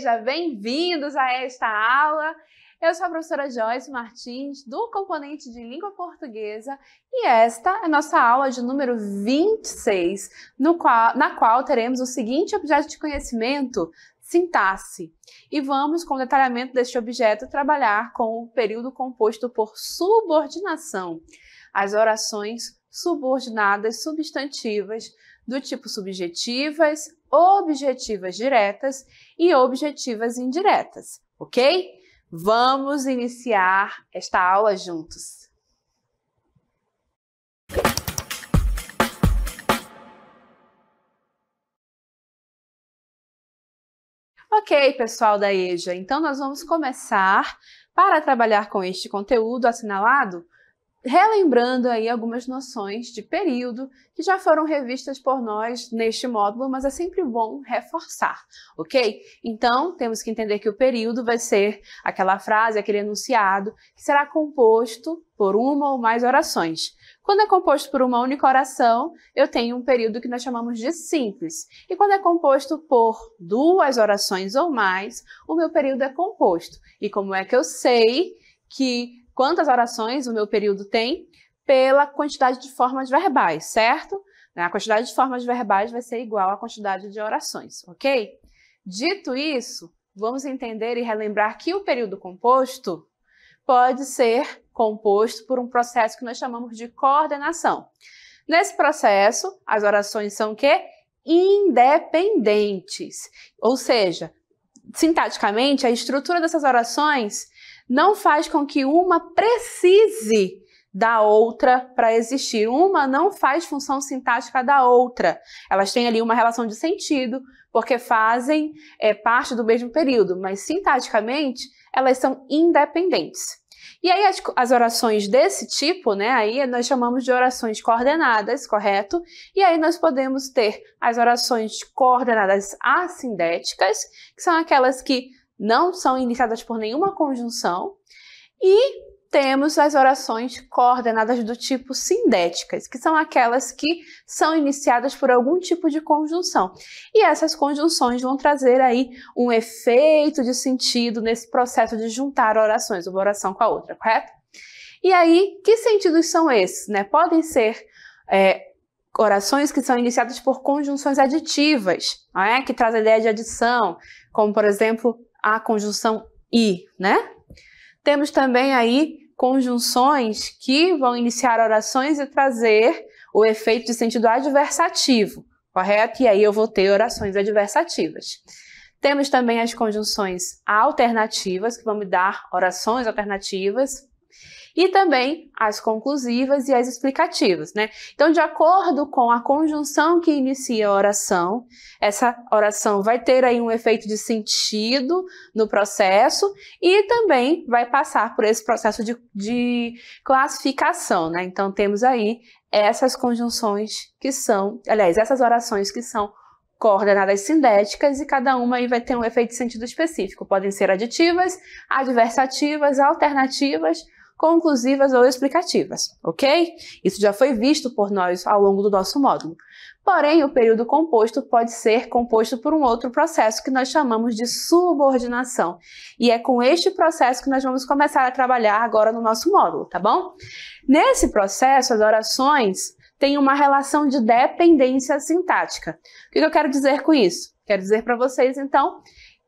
já, bem-vindos a esta aula. Eu sou a professora Joyce Martins, do componente de língua portuguesa, e esta é a nossa aula de número 26, no qual, na qual teremos o seguinte objeto de conhecimento, sintaxe. E vamos, com o detalhamento deste objeto, trabalhar com o período composto por subordinação, as orações subordinadas substantivas do tipo subjetivas, objetivas diretas e objetivas indiretas, ok? Vamos iniciar esta aula juntos. Ok, pessoal da EJA, então nós vamos começar para trabalhar com este conteúdo assinalado relembrando aí algumas noções de período que já foram revistas por nós neste módulo, mas é sempre bom reforçar, ok? Então, temos que entender que o período vai ser aquela frase, aquele enunciado, que será composto por uma ou mais orações. Quando é composto por uma única oração, eu tenho um período que nós chamamos de simples. E quando é composto por duas orações ou mais, o meu período é composto. E como é que eu sei que quantas orações o meu período tem pela quantidade de formas verbais, certo? A quantidade de formas verbais vai ser igual à quantidade de orações, ok? Dito isso, vamos entender e relembrar que o período composto pode ser composto por um processo que nós chamamos de coordenação. Nesse processo, as orações são que independentes, ou seja, sintaticamente a estrutura dessas orações não faz com que uma precise da outra para existir. Uma não faz função sintática da outra. Elas têm ali uma relação de sentido, porque fazem é, parte do mesmo período, mas sintaticamente elas são independentes. E aí as, as, orações desse tipo, né? Aí nós chamamos de orações coordenadas, correto? E aí nós podemos ter as orações coordenadas assindéticas, que são aquelas que não são iniciadas por nenhuma conjunção. E temos as orações coordenadas do tipo sindéticas, que são aquelas que são iniciadas por algum tipo de conjunção. E essas conjunções vão trazer aí um efeito de sentido nesse processo de juntar orações, uma oração com a outra, correto? E aí, que sentidos são esses? Né? Podem ser é, orações que são iniciadas por conjunções aditivas, é? que trazem a ideia de adição, como por exemplo, a conjunção e, né? Temos também aí conjunções que vão iniciar orações e trazer o efeito de sentido adversativo, correto? E aí eu vou ter orações adversativas. Temos também as conjunções alternativas, que vão me dar orações alternativas e também as conclusivas e as explicativas, né? Então, de acordo com a conjunção que inicia a oração, essa oração vai ter aí um efeito de sentido no processo e também vai passar por esse processo de, de classificação, né? Então, temos aí essas conjunções que são, aliás, essas orações que são coordenadas sindéticas e cada uma aí vai ter um efeito de sentido específico. Podem ser aditivas, adversativas, alternativas conclusivas ou explicativas, ok? Isso já foi visto por nós ao longo do nosso módulo. Porém, o período composto pode ser composto por um outro processo que nós chamamos de subordinação. E é com este processo que nós vamos começar a trabalhar agora no nosso módulo, tá bom? Nesse processo, as orações têm uma relação de dependência sintática. O que eu quero dizer com isso? Quero dizer para vocês, então,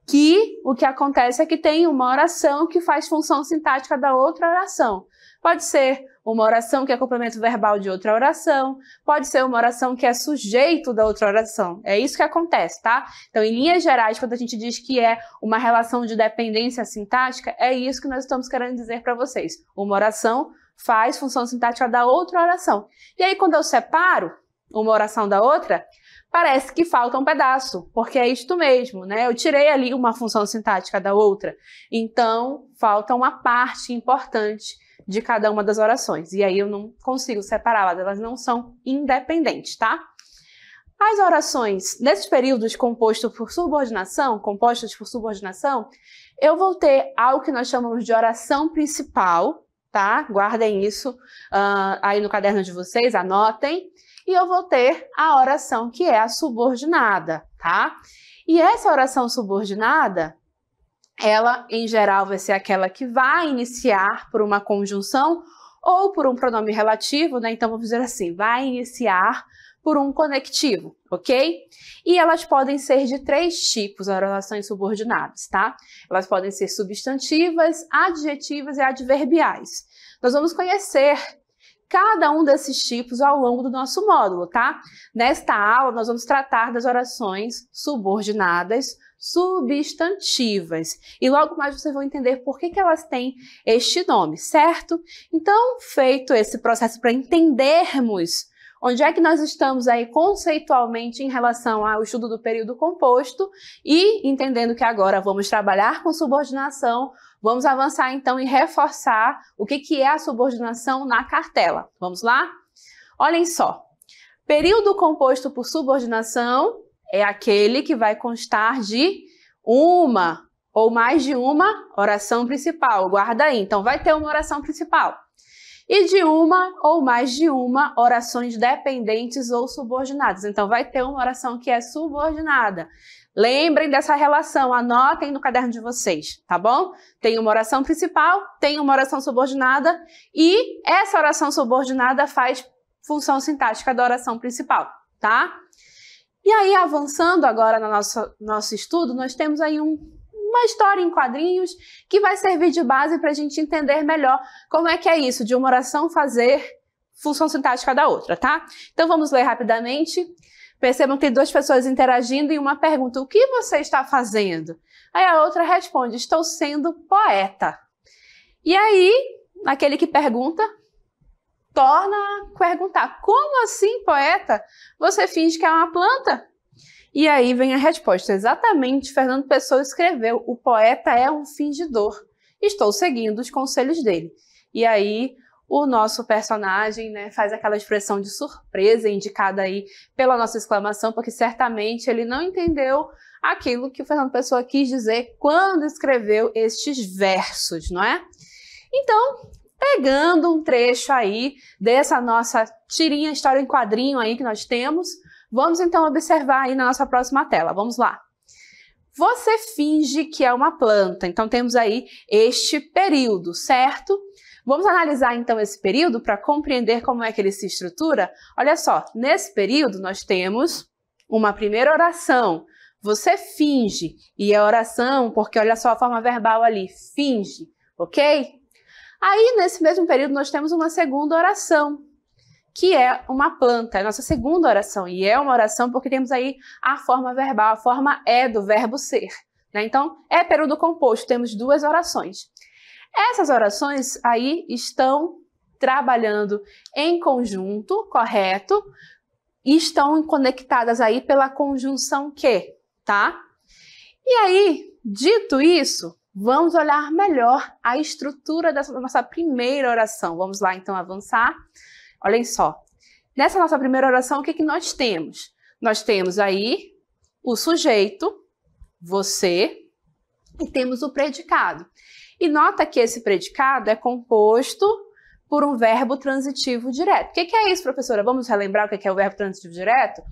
que o que acontece é que tem uma oração que faz função sintática da outra oração. Pode ser uma oração que é complemento verbal de outra oração, pode ser uma oração que é sujeito da outra oração. É isso que acontece, tá? Então, em linhas gerais, quando a gente diz que é uma relação de dependência sintática, é isso que nós estamos querendo dizer para vocês. Uma oração faz função sintática da outra oração. E aí, quando eu separo uma oração da outra, parece que falta um pedaço, porque é isto mesmo, né? Eu tirei ali uma função sintática da outra, então falta uma parte importante de cada uma das orações, e aí eu não consigo separá-las, elas não são independentes, tá? As orações nesses períodos compostos por subordinação, compostas por subordinação, eu vou ter algo que nós chamamos de oração principal, tá? Guardem isso uh, aí no caderno de vocês, anotem e eu vou ter a oração que é a subordinada, tá? E essa oração subordinada, ela em geral vai ser aquela que vai iniciar por uma conjunção ou por um pronome relativo, né? Então vamos dizer assim, vai iniciar por um conectivo, ok? E elas podem ser de três tipos, as orações subordinadas, tá? Elas podem ser substantivas, adjetivas e adverbiais. Nós vamos conhecer cada um desses tipos ao longo do nosso módulo, tá? Nesta aula, nós vamos tratar das orações subordinadas, substantivas. E logo mais vocês vão entender por que, que elas têm este nome, certo? Então, feito esse processo para entendermos onde é que nós estamos aí conceitualmente em relação ao estudo do período composto e entendendo que agora vamos trabalhar com subordinação, Vamos avançar então e reforçar o que, que é a subordinação na cartela. Vamos lá? Olhem só. Período composto por subordinação é aquele que vai constar de uma ou mais de uma oração principal. Guarda aí. Então, vai ter uma oração principal. E de uma ou mais de uma orações dependentes ou subordinadas. Então, vai ter uma oração que é subordinada. Lembrem dessa relação, anotem no caderno de vocês, tá bom? Tem uma oração principal, tem uma oração subordinada e essa oração subordinada faz função sintática da oração principal, tá? E aí, avançando agora no nosso, nosso estudo, nós temos aí um, uma história em quadrinhos que vai servir de base para a gente entender melhor como é que é isso de uma oração fazer função sintática da outra, tá? Então vamos ler rapidamente. Percebam que tem duas pessoas interagindo e uma pergunta: O que você está fazendo? Aí a outra responde: Estou sendo poeta. E aí, aquele que pergunta torna a perguntar: Como assim, poeta? Você finge que é uma planta? E aí vem a resposta: Exatamente, Fernando Pessoa escreveu: O poeta é um fingidor. Estou seguindo os conselhos dele. E aí o nosso personagem né, faz aquela expressão de surpresa indicada aí pela nossa exclamação, porque certamente ele não entendeu aquilo que o Fernando Pessoa quis dizer quando escreveu estes versos, não é? Então, pegando um trecho aí dessa nossa tirinha história em quadrinho aí que nós temos, vamos então observar aí na nossa próxima tela. Vamos lá. Você finge que é uma planta. Então temos aí este período, certo? Vamos analisar então esse período para compreender como é que ele se estrutura? Olha só, nesse período nós temos uma primeira oração. Você finge, e é oração, porque olha só a forma verbal ali, finge, ok? Aí, nesse mesmo período, nós temos uma segunda oração, que é uma planta, é a nossa segunda oração, e é uma oração porque temos aí a forma verbal, a forma é do verbo ser. Né? Então, é período composto, temos duas orações. Essas orações aí estão trabalhando em conjunto, correto? E estão conectadas aí pela conjunção que, tá? E aí, dito isso, vamos olhar melhor a estrutura da nossa primeira oração. Vamos lá então avançar. Olhem só. Nessa nossa primeira oração, o que, que nós temos? Nós temos aí o sujeito, você, e temos o predicado. E nota que esse predicado é composto por um verbo transitivo direto. O que é isso, professora? Vamos relembrar o que é o verbo transitivo direto?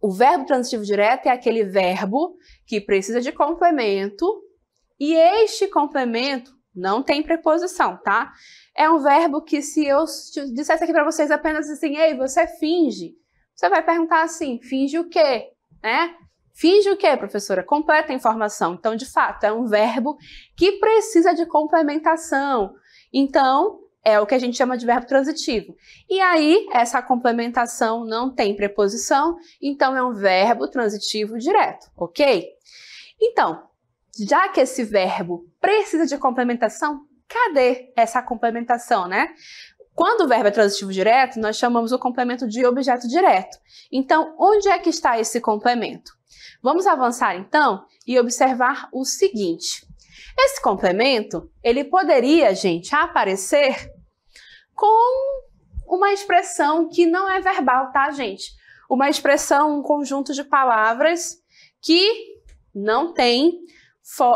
O verbo transitivo direto é aquele verbo que precisa de complemento e este complemento não tem preposição, tá? É um verbo que se eu dissesse aqui para vocês apenas assim, ei, você finge, você vai perguntar assim, finge o quê? Né? Finge o quê, professora? Completa a informação. Então, de fato, é um verbo que precisa de complementação. Então, é o que a gente chama de verbo transitivo. E aí, essa complementação não tem preposição, então é um verbo transitivo direto, ok? Então, já que esse verbo precisa de complementação, cadê essa complementação, né? Quando o verbo é transitivo direto, nós chamamos o complemento de objeto direto. Então, onde é que está esse complemento? Vamos avançar então e observar o seguinte. Esse complemento, ele poderia, gente, aparecer com uma expressão que não é verbal, tá, gente? Uma expressão, um conjunto de palavras que não tem,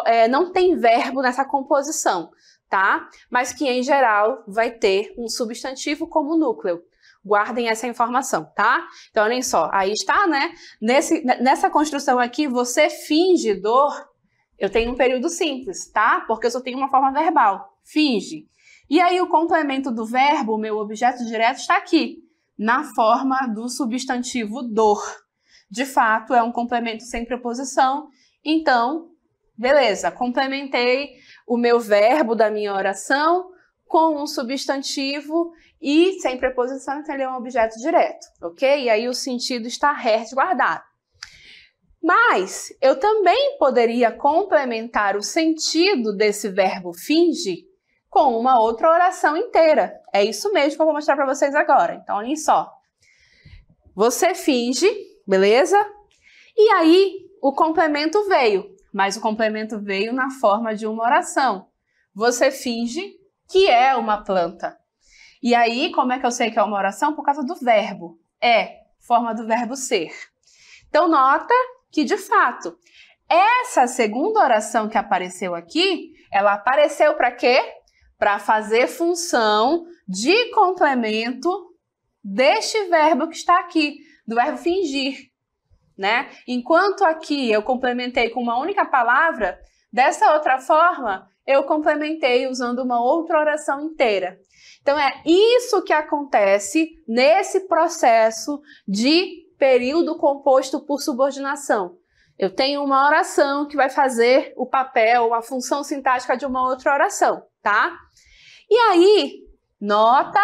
é, não tem verbo nessa composição tá? Mas que em geral vai ter um substantivo como núcleo. Guardem essa informação, tá? Então, olhem só, aí está, né? Nesse, nessa construção aqui, você finge dor. Eu tenho um período simples, tá? Porque eu só tenho uma forma verbal. Finge. E aí, o complemento do verbo, o meu objeto direto, está aqui, na forma do substantivo dor. De fato, é um complemento sem preposição. Então, beleza, complementei o meu verbo da minha oração com um substantivo e sem preposição, então ele é um objeto direto, ok? E aí o sentido está resguardado. Mas eu também poderia complementar o sentido desse verbo finge com uma outra oração inteira. É isso mesmo que eu vou mostrar para vocês agora. Então, olhem só. Você finge, beleza? E aí o complemento veio mas o complemento veio na forma de uma oração. Você finge que é uma planta. E aí, como é que eu sei que é uma oração? Por causa do verbo. É, forma do verbo ser. Então, nota que de fato, essa segunda oração que apareceu aqui, ela apareceu para quê? Para fazer função de complemento deste verbo que está aqui, do verbo fingir né? Enquanto aqui eu complementei com uma única palavra, dessa outra forma eu complementei usando uma outra oração inteira. Então é isso que acontece nesse processo de período composto por subordinação. Eu tenho uma oração que vai fazer o papel, a função sintática de uma outra oração, tá? E aí, nota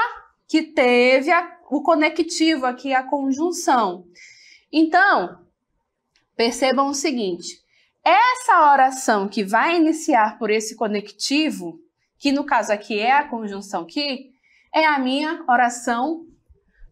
que teve a, o conectivo aqui, a conjunção. Então, Percebam o seguinte: essa oração que vai iniciar por esse conectivo, que no caso aqui é a conjunção que, é a minha oração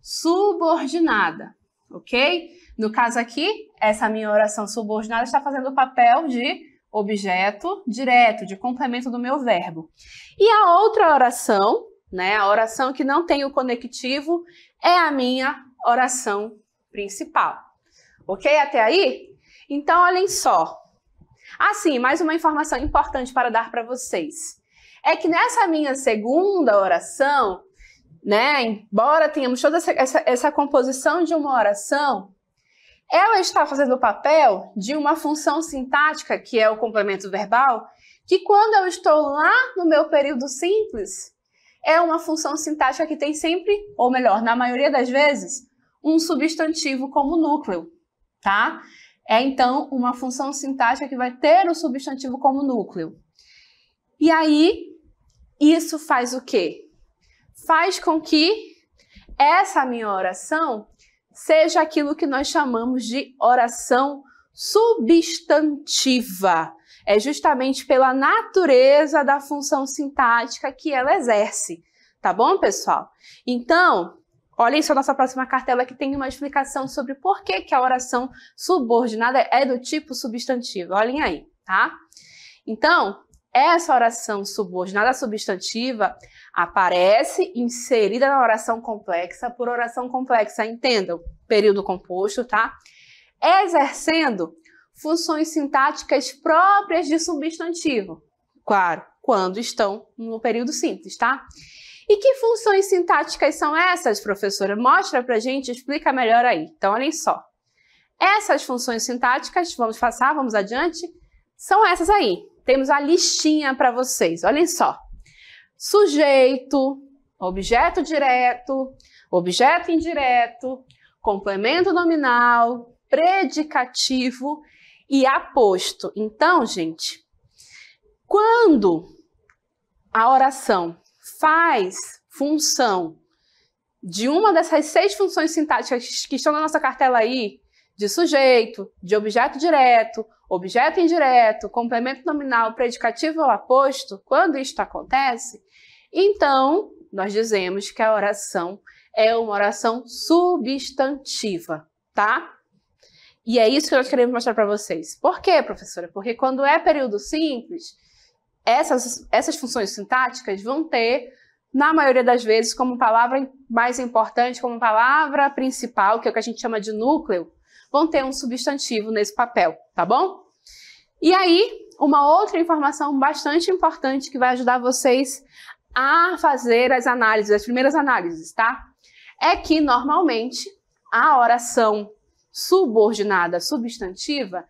subordinada, ok? No caso aqui, essa minha oração subordinada está fazendo o papel de objeto direto, de complemento do meu verbo. E a outra oração, né, a oração que não tem o conectivo, é a minha oração principal. Ok até aí? Então, olhem só. Ah, mais uma informação importante para dar para vocês. É que nessa minha segunda oração, né, embora tenhamos toda essa, essa, essa composição de uma oração, ela está fazendo o papel de uma função sintática, que é o complemento verbal, que quando eu estou lá no meu período simples, é uma função sintática que tem sempre, ou melhor, na maioria das vezes, um substantivo como núcleo, tá? é então uma função sintática que vai ter o substantivo como núcleo. E aí, isso faz o quê? Faz com que essa minha oração seja aquilo que nós chamamos de oração substantiva. É justamente pela natureza da função sintática que ela exerce, tá bom, pessoal? Então, Olhem só nossa próxima cartela que tem uma explicação sobre por que, que a oração subordinada é do tipo substantivo. Olhem aí, tá? Então, essa oração subordinada substantiva aparece inserida na oração complexa por oração complexa, entendam? Período composto, tá? Exercendo funções sintáticas próprias de substantivo, claro, quando estão no período simples, tá? E que funções sintáticas são essas, professora? Mostra pra gente, explica melhor aí. Então, olhem só. Essas funções sintáticas, vamos passar, vamos adiante, são essas aí. Temos a listinha para vocês. Olhem só. Sujeito, objeto direto, objeto indireto, complemento nominal, predicativo e aposto. Então, gente, quando a oração faz função de uma dessas seis funções sintáticas que estão na nossa cartela aí, de sujeito, de objeto direto, objeto indireto, complemento nominal, predicativo ou aposto, quando isto acontece, então nós dizemos que a oração é uma oração substantiva, tá? E é isso que nós queremos mostrar para vocês. Por quê, professora? Porque quando é período simples, essas, essas funções sintáticas vão ter, na maioria das vezes, como palavra mais importante, como palavra principal, que é o que a gente chama de núcleo, vão ter um substantivo nesse papel, tá bom? E aí, uma outra informação bastante importante que vai ajudar vocês a fazer as análises, as primeiras análises, tá? É que normalmente a oração subordinada substantiva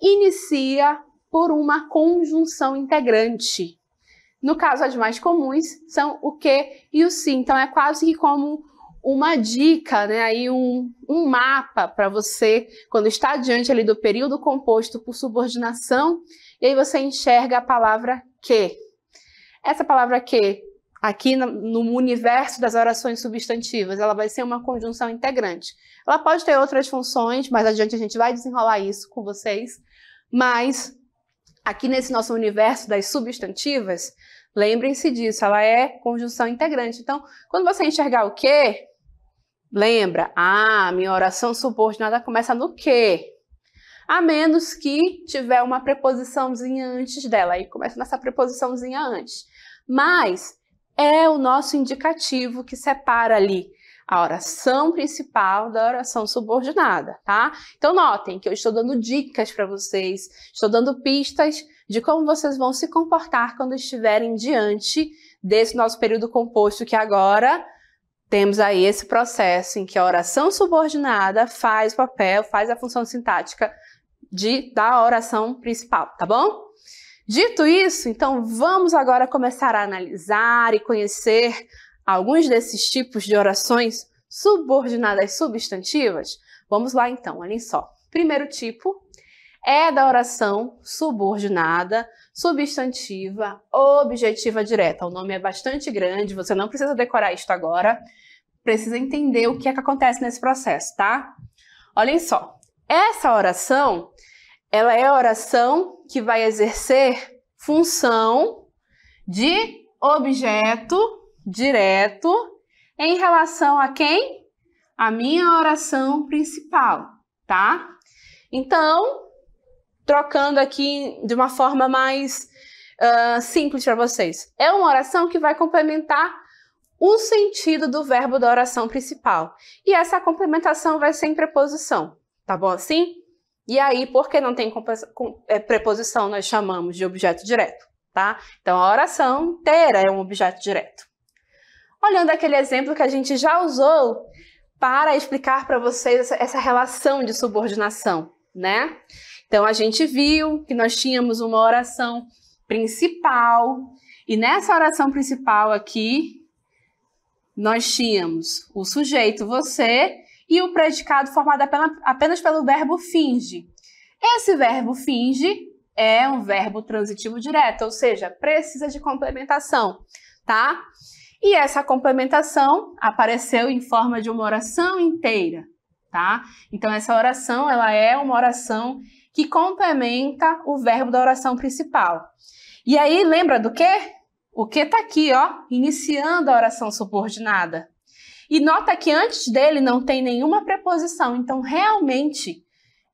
inicia por uma conjunção integrante. No caso, as mais comuns são o que e o sim. Então, é quase que como uma dica, né? Aí um, um mapa para você, quando está diante ali do período composto por subordinação, e aí você enxerga a palavra que. Essa palavra que, aqui no universo das orações substantivas, ela vai ser uma conjunção integrante. Ela pode ter outras funções, mais adiante a gente vai desenrolar isso com vocês, mas aqui nesse nosso universo das substantivas, lembrem-se disso, ela é conjunção integrante. Então, quando você enxergar o que, lembra, ah, minha oração subordinada começa no que. A menos que tiver uma preposiçãozinha antes dela, aí começa nessa preposiçãozinha antes. Mas é o nosso indicativo que separa ali a oração principal da oração subordinada, tá? Então notem que eu estou dando dicas para vocês, estou dando pistas de como vocês vão se comportar quando estiverem diante desse nosso período composto que agora temos aí esse processo em que a oração subordinada faz o papel, faz a função sintática de, da oração principal, tá bom? Dito isso, então vamos agora começar a analisar e conhecer alguns desses tipos de orações subordinadas substantivas? Vamos lá então, olhem só. Primeiro tipo é da oração subordinada, substantiva, objetiva direta. O nome é bastante grande, você não precisa decorar isto agora, precisa entender o que é que acontece nesse processo, tá? Olhem só, essa oração, ela é a oração que vai exercer função de objeto direto em relação a quem? A minha oração principal, tá? Então, trocando aqui de uma forma mais uh, simples para vocês, é uma oração que vai complementar o sentido do verbo da oração principal. E essa complementação vai ser em preposição, tá bom assim? E aí, porque não tem é, preposição, nós chamamos de objeto direto, tá? Então, a oração inteira é um objeto direto olhando aquele exemplo que a gente já usou para explicar para vocês essa relação de subordinação, né? Então a gente viu que nós tínhamos uma oração principal e nessa oração principal aqui nós tínhamos o sujeito você e o predicado formado apenas pelo verbo finge. Esse verbo finge é um verbo transitivo direto, ou seja, precisa de complementação, tá? E essa complementação apareceu em forma de uma oração inteira, tá? Então essa oração, ela é uma oração que complementa o verbo da oração principal. E aí lembra do quê? O que tá aqui, ó, iniciando a oração subordinada. E nota que antes dele não tem nenhuma preposição, então realmente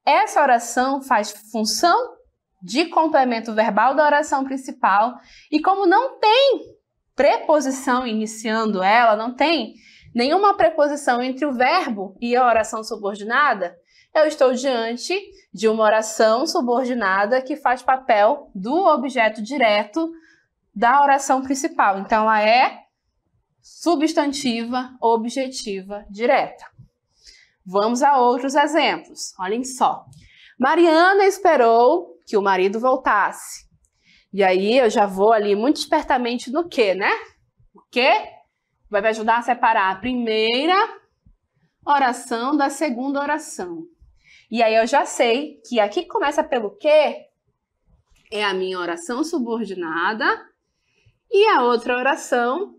essa oração faz função de complemento verbal da oração principal, e como não tem preposição iniciando ela, não tem nenhuma preposição entre o verbo e a oração subordinada, eu estou diante de uma oração subordinada que faz papel do objeto direto da oração principal. Então, ela é substantiva, objetiva, direta. Vamos a outros exemplos. Olhem só. Mariana esperou que o marido voltasse. E aí eu já vou ali muito espertamente no que, né? O que vai me ajudar a separar a primeira oração da segunda oração. E aí eu já sei que aqui começa pelo que é a minha oração subordinada e a outra oração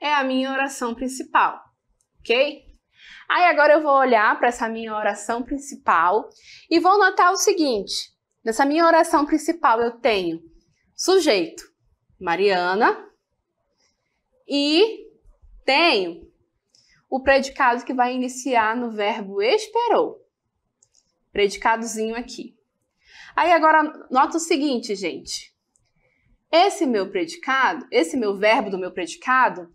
é a minha oração principal, ok? Aí agora eu vou olhar para essa minha oração principal e vou notar o seguinte: nessa minha oração principal eu tenho Sujeito, Mariana. E tenho o predicado que vai iniciar no verbo esperou. Predicadozinho aqui. Aí agora nota o seguinte, gente. Esse meu predicado, esse meu verbo do meu predicado,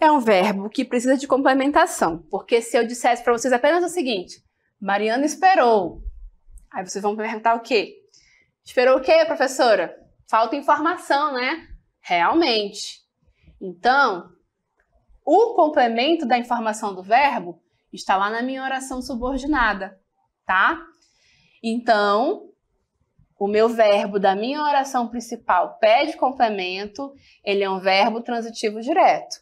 é um verbo que precisa de complementação, porque se eu dissesse para vocês apenas o seguinte: Mariana esperou. Aí vocês vão perguntar o quê? Esperou o quê, professora? Falta informação, né? Realmente. Então, o complemento da informação do verbo está lá na minha oração subordinada, tá? Então, o meu verbo da minha oração principal pede complemento, ele é um verbo transitivo direto.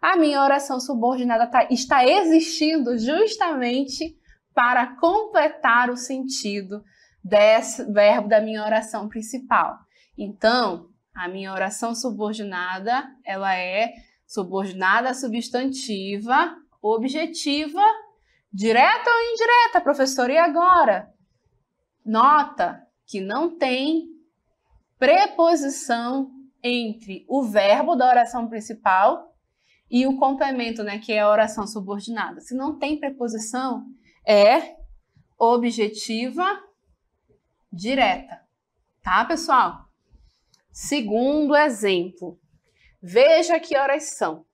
A minha oração subordinada tá, está existindo justamente para completar o sentido desse verbo da minha oração principal. Então, a minha oração subordinada, ela é subordinada substantiva, objetiva, direta ou indireta, professor. E agora? Nota que não tem preposição entre o verbo da oração principal e o complemento, né, que é a oração subordinada. Se não tem preposição, é objetiva direta. Tá, pessoal? Segundo exemplo, veja que horas são.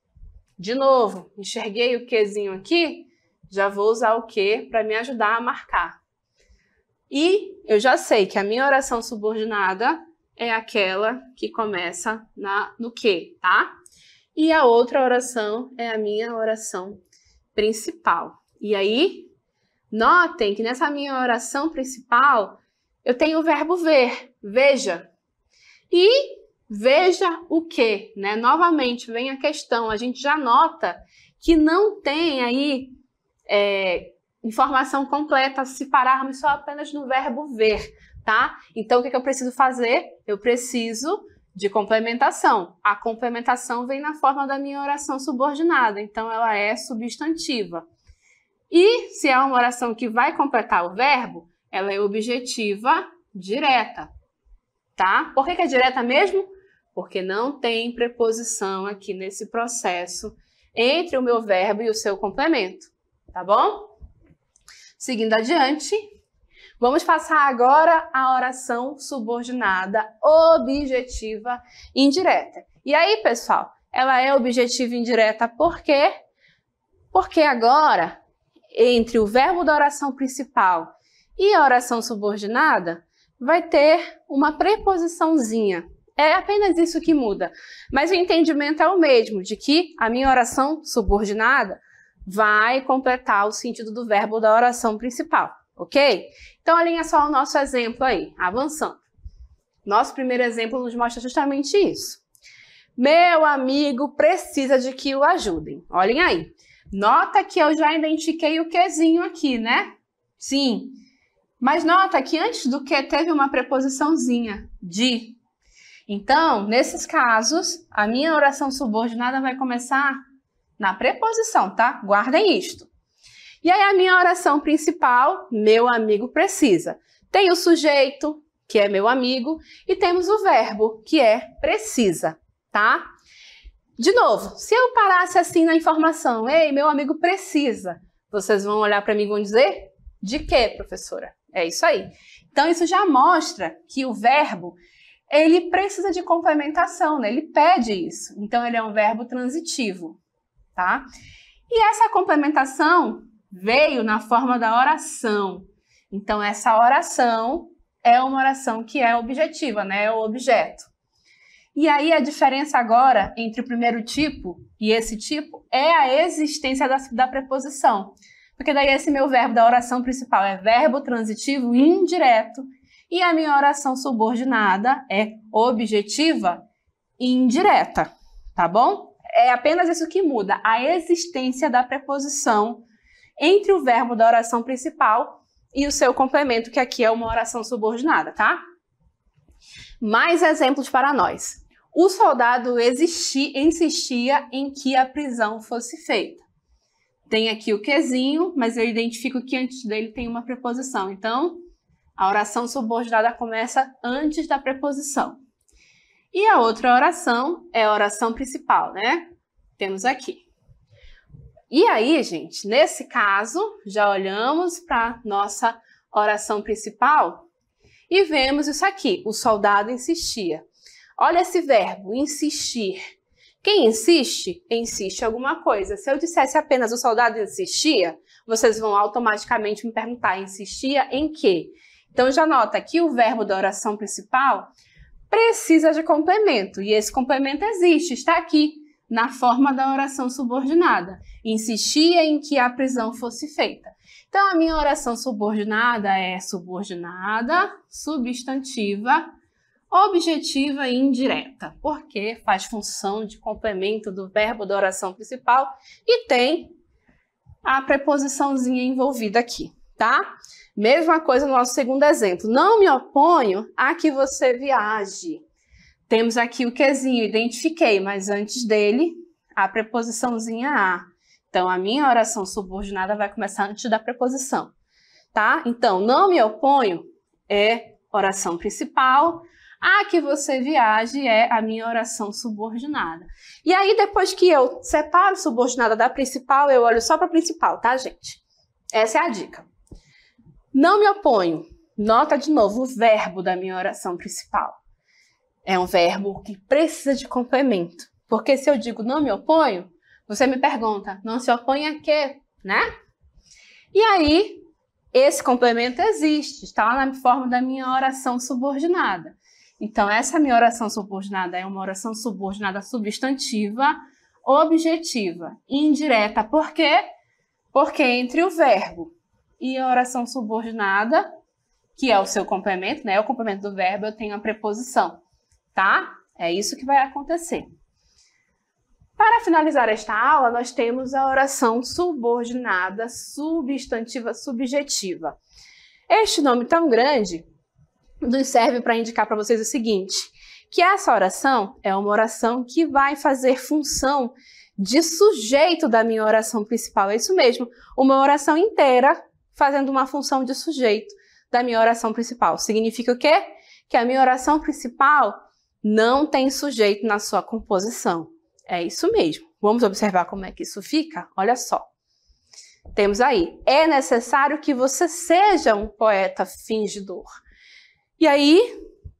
De novo, enxerguei o quezinho aqui, já vou usar o que para me ajudar a marcar. E eu já sei que a minha oração subordinada é aquela que começa na, no que, tá? E a outra oração é a minha oração principal. E aí, notem que nessa minha oração principal eu tenho o verbo ver. Veja, e veja o que, né? Novamente vem a questão, a gente já nota que não tem aí é, informação completa se pararmos só apenas no verbo ver, tá? Então o que, que eu preciso fazer? Eu preciso de complementação. A complementação vem na forma da minha oração subordinada, então ela é substantiva. E se é uma oração que vai completar o verbo, ela é objetiva direta tá? Por que, que é direta mesmo? Porque não tem preposição aqui nesse processo entre o meu verbo e o seu complemento, tá bom? Seguindo adiante, vamos passar agora à oração subordinada objetiva indireta. E aí, pessoal, ela é objetiva indireta por quê? Porque agora, entre o verbo da oração principal e a oração subordinada, vai ter uma preposiçãozinha. É apenas isso que muda. Mas o entendimento é o mesmo, de que a minha oração subordinada vai completar o sentido do verbo da oração principal, ok? Então, alinha só o nosso exemplo aí, avançando. Nosso primeiro exemplo nos mostra justamente isso. Meu amigo precisa de que o ajudem. Olhem aí. Nota que eu já identifiquei o quezinho aqui, né? Sim, mas nota que antes do que teve uma preposiçãozinha, de. Então, nesses casos, a minha oração subordinada vai começar na preposição, tá? Guardem isto. E aí a minha oração principal, meu amigo precisa. Tem o sujeito, que é meu amigo, e temos o verbo, que é precisa, tá? De novo, se eu parasse assim na informação, ei, meu amigo precisa, vocês vão olhar para mim e vão dizer, de quê, professora? É isso aí. Então isso já mostra que o verbo ele precisa de complementação, né? Ele pede isso. Então ele é um verbo transitivo, tá? E essa complementação veio na forma da oração. Então essa oração é uma oração que é objetiva, né? É o objeto. E aí a diferença agora entre o primeiro tipo e esse tipo é a existência da, da preposição. Porque daí esse meu verbo da oração principal é verbo transitivo indireto e a minha oração subordinada é objetiva indireta, tá bom? É apenas isso que muda, a existência da preposição entre o verbo da oração principal e o seu complemento, que aqui é uma oração subordinada, tá? Mais exemplos para nós. O soldado existi, insistia em que a prisão fosse feita tem aqui o quezinho, mas eu identifico que antes dele tem uma preposição. Então, a oração subordinada começa antes da preposição. E a outra oração é a oração principal, né? Temos aqui. E aí, gente, nesse caso, já olhamos para nossa oração principal e vemos isso aqui. O soldado insistia. Olha esse verbo, insistir. Quem insiste, insiste alguma coisa. Se eu dissesse apenas o soldado insistia, vocês vão automaticamente me perguntar: insistia em quê? Então já nota que o verbo da oração principal precisa de complemento e esse complemento existe, está aqui na forma da oração subordinada. Insistia em que a prisão fosse feita. Então a minha oração subordinada é subordinada, substantiva, objetiva e indireta, porque faz função de complemento do verbo da oração principal e tem a preposiçãozinha envolvida aqui, tá? Mesma coisa no nosso segundo exemplo. Não me oponho a que você viaje. Temos aqui o quezinho, identifiquei, mas antes dele, a preposiçãozinha a. Então, a minha oração subordinada vai começar antes da preposição, tá? Então, não me oponho é oração principal, ah, que você viaje é a minha oração subordinada. E aí, depois que eu separo subordinada da principal, eu olho só para a principal, tá, gente? Essa é a dica. Não me oponho. Nota de novo o verbo da minha oração principal. É um verbo que precisa de complemento. Porque se eu digo não me oponho, você me pergunta, não se opõe a quê, né? E aí, esse complemento existe, está lá na forma da minha oração subordinada. Então, essa minha oração subordinada é uma oração subordinada substantiva, objetiva, indireta. Por quê? Porque entre o verbo e a oração subordinada, que é o seu complemento, né? É o complemento do verbo, eu tenho a preposição, tá? É isso que vai acontecer. Para finalizar esta aula, nós temos a oração subordinada substantiva subjetiva. Este nome tão grande nos serve para indicar para vocês o seguinte: que essa oração é uma oração que vai fazer função de sujeito da minha oração principal. É isso mesmo, uma oração inteira fazendo uma função de sujeito da minha oração principal. Significa o quê? Que a minha oração principal não tem sujeito na sua composição. É isso mesmo. Vamos observar como é que isso fica? Olha só. Temos aí: é necessário que você seja um poeta fingidor. E aí,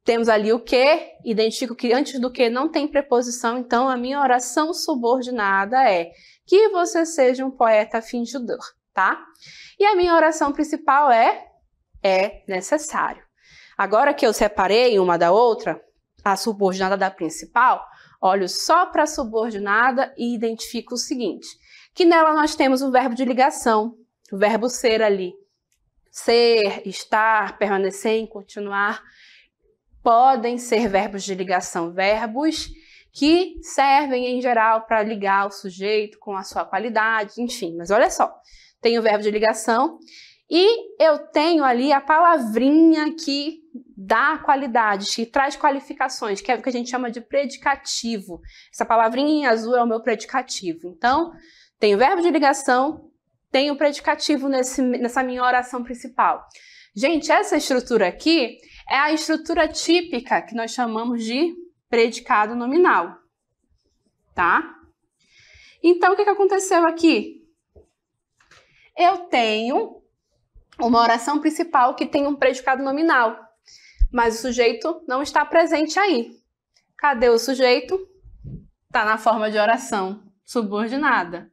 temos ali o que, identifico que antes do que não tem preposição, então a minha oração subordinada é que você seja um poeta fingidor, tá? E a minha oração principal é é necessário. Agora que eu separei uma da outra, a subordinada da principal, olho só para a subordinada e identifico o seguinte: que nela nós temos o verbo de ligação, o verbo ser ali ser, estar, permanecer, continuar, podem ser verbos de ligação, verbos que servem em geral para ligar o sujeito com a sua qualidade, enfim. Mas olha só, tem o verbo de ligação e eu tenho ali a palavrinha que dá qualidades, que traz qualificações, que é o que a gente chama de predicativo. Essa palavrinha em azul é o meu predicativo. Então, tem o verbo de ligação, tem o predicativo nesse, nessa minha oração principal. Gente, essa estrutura aqui é a estrutura típica que nós chamamos de predicado nominal, tá? Então, o que aconteceu aqui? Eu tenho uma oração principal que tem um predicado nominal, mas o sujeito não está presente aí. Cadê o sujeito? Está na forma de oração subordinada.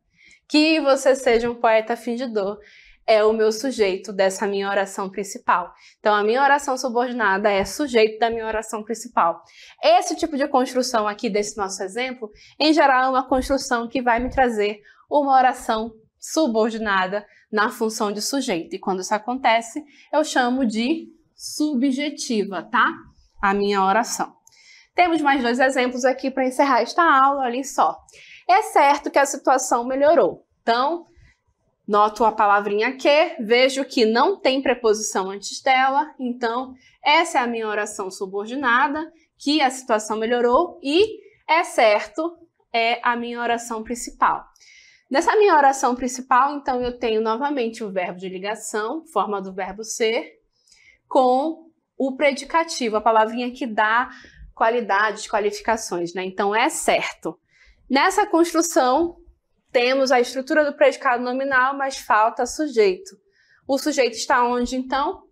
Que você seja um poeta fingidor é o meu sujeito dessa minha oração principal. Então, a minha oração subordinada é sujeito da minha oração principal. Esse tipo de construção aqui desse nosso exemplo, em geral, é uma construção que vai me trazer uma oração subordinada na função de sujeito. E quando isso acontece, eu chamo de subjetiva, tá? A minha oração. Temos mais dois exemplos aqui para encerrar esta aula, olhem só. É certo que a situação melhorou. Então, noto a palavrinha que, vejo que não tem preposição antes dela, então essa é a minha oração subordinada, que a situação melhorou e é certo é a minha oração principal. Nessa minha oração principal, então, eu tenho novamente o verbo de ligação, forma do verbo ser, com o predicativo, a palavrinha que dá qualidades, qualificações, né? Então, é certo. Nessa construção, temos a estrutura do predicado nominal, mas falta sujeito. O sujeito está onde então?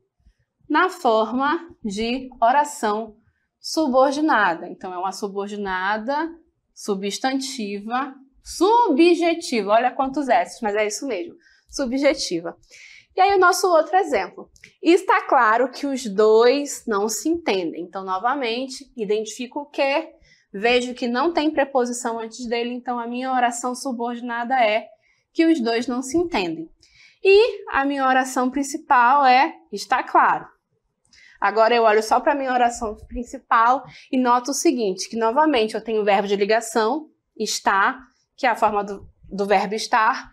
Na forma de oração subordinada. Então, é uma subordinada substantiva subjetiva. Olha quantos S, mas é isso mesmo. Subjetiva. E aí, o nosso outro exemplo. Está claro que os dois não se entendem. Então, novamente, identifica o que? Vejo que não tem preposição antes dele, então a minha oração subordinada é que os dois não se entendem. E a minha oração principal é está claro. Agora eu olho só para a minha oração principal e noto o seguinte, que novamente eu tenho o verbo de ligação, está, que é a forma do, do verbo estar,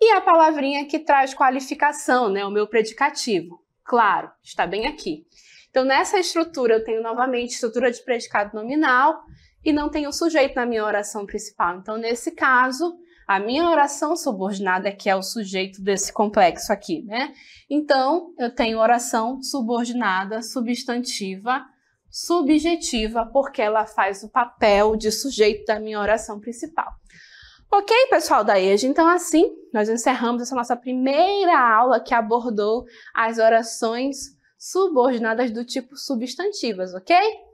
e a palavrinha que traz qualificação, né, o meu predicativo. Claro, está bem aqui. Então, nessa estrutura, eu tenho novamente estrutura de predicado nominal, e não tem um sujeito na minha oração principal. Então, nesse caso, a minha oração subordinada é que é o sujeito desse complexo aqui, né? Então, eu tenho oração subordinada, substantiva, subjetiva, porque ela faz o papel de sujeito da minha oração principal. Ok, pessoal da EJA? Então, assim, nós encerramos essa nossa primeira aula que abordou as orações subordinadas do tipo substantivas, ok?